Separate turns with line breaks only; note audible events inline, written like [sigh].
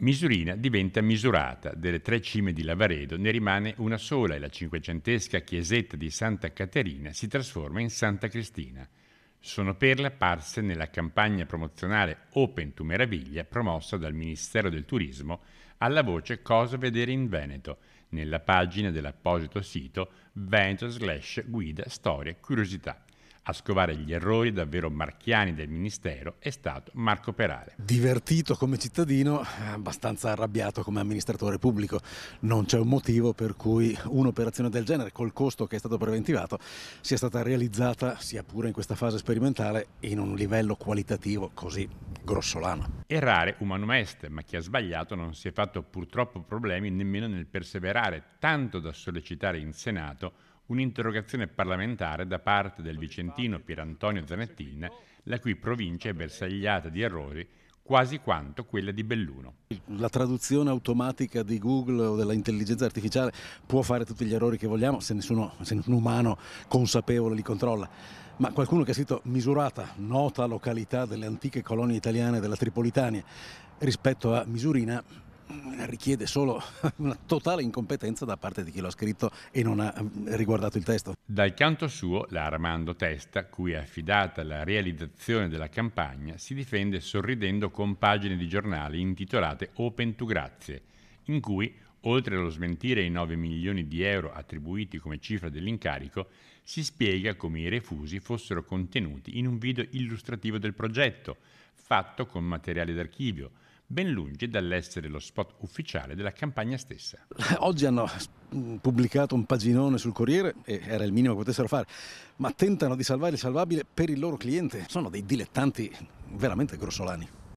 Misurina diventa misurata, delle tre cime di Lavaredo ne rimane una sola e la cinquecentesca chiesetta di Santa Caterina si trasforma in Santa Cristina. Sono perle apparse nella campagna promozionale Open to Meraviglia promossa dal Ministero del Turismo alla voce Cosa vedere in Veneto nella pagina dell'apposito sito Veneto slash guida storia curiosità. A scovare gli errori davvero marchiani del ministero è stato Marco Perale.
Divertito come cittadino, abbastanza arrabbiato come amministratore pubblico. Non c'è un motivo per cui un'operazione del genere, col costo che è stato preventivato, sia stata realizzata, sia pure in questa fase sperimentale, in un livello qualitativo così grossolano.
Errare umanum est, ma chi ha sbagliato non si è fatto purtroppo problemi nemmeno nel perseverare, tanto da sollecitare in Senato un'interrogazione parlamentare da parte del vicentino Pierantonio Zanettin, la cui provincia è bersagliata di errori quasi quanto quella di Belluno.
La traduzione automatica di Google o dell'intelligenza artificiale può fare tutti gli errori che vogliamo se nessuno, se nessun umano consapevole li controlla. Ma qualcuno che ha scritto misurata, nota località delle antiche colonie italiane della Tripolitania, rispetto a misurina, richiede solo [laughs] una totale incompetenza da parte di chi lo ha scritto e non ha mm, riguardato il testo.
Dal canto suo, l'Armando Testa, cui è affidata la realizzazione della campagna, si difende sorridendo con pagine di giornali intitolate Open to Grazie, in cui, oltre allo smentire i 9 milioni di euro attribuiti come cifra dell'incarico, si spiega come i refusi fossero contenuti in un video illustrativo del progetto, fatto con materiale d'archivio, ben lungi dall'essere lo spot ufficiale della campagna stessa.
[laughs] Oggi hanno mm, pubblicato un paginone sul Corriere e era il minimo che potessero fare, ma tentano di salvare il salvabile per il loro cliente. Sono dei dilettanti veramente grossolani.